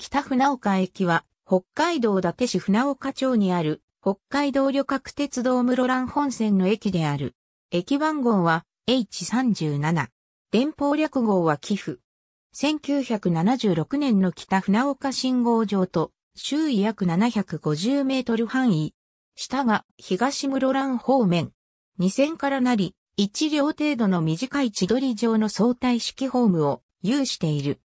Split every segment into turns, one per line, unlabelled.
北船岡駅は、北海道伊達市船岡町にある、北海道旅客鉄道室蘭本線の駅である。駅番号は H37。電報略号は寄付。1976年の北船岡信号場と、周囲約750メートル範囲。下が東室蘭方面。2線からなり、1両程度の短い千鳥状の相対式ホームを有している。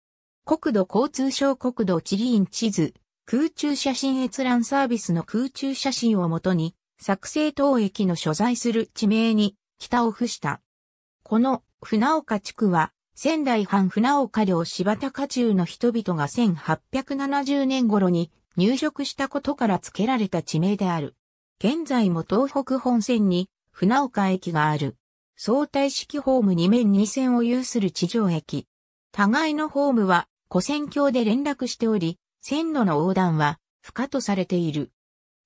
国土交通省国土地理院地図、空中写真閲覧サービスの空中写真をもとに、作成等駅の所在する地名に北を付した。この船岡地区は、仙台藩船岡領柴田家中の人々が1870年頃に入植したことから付けられた地名である。現在も東北本線に船岡駅がある。相対式ホーム2面2線を有する地上駅。互いのホームは古線橋で連絡しており、線路の横断は不可とされている。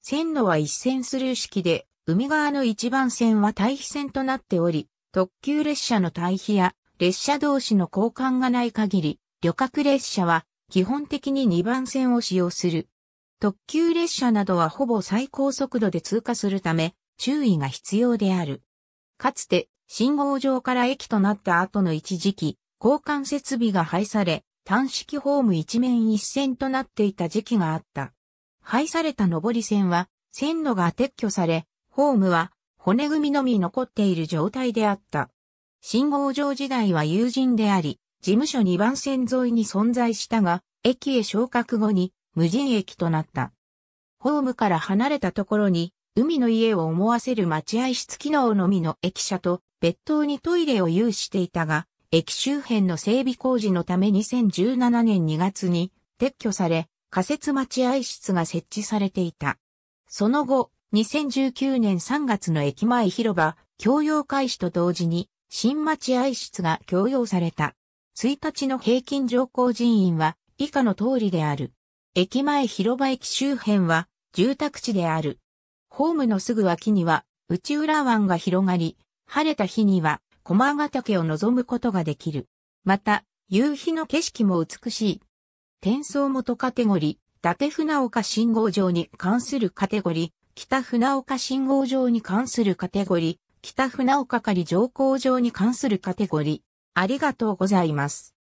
線路は一線スルー式で、海側の一番線は対比線となっており、特急列車の対比や列車同士の交換がない限り、旅客列車は基本的に2番線を使用する。特急列車などはほぼ最高速度で通過するため、注意が必要である。かつて、信号場から駅となった後の一時期、交換設備が廃され、短式ホーム一面一線となっていた時期があった。廃された上り線は線路が撤去され、ホームは骨組みのみ残っている状態であった。信号場時代は友人であり、事務所2番線沿いに存在したが、駅へ昇格後に無人駅となった。ホームから離れたところに、海の家を思わせる待合室機能のみの駅舎と別棟にトイレを有していたが、駅周辺の整備工事のため2017年2月に撤去され、仮設待合室が設置されていた。その後、2019年3月の駅前広場、共用開始と同時に、新待合室が共用された。1日の平均乗降人員は以下の通りである。駅前広場駅周辺は住宅地である。ホームのすぐ脇には内浦湾が広がり、晴れた日には駒ヶ岳を望むことができる。また、夕日の景色も美しい。転送元カテゴリー、伊達船岡信号場に関するカテゴリー、北船岡信号場に関するカテゴリー、北船岡仮乗降場に関するカテゴリー。ありがとうございます。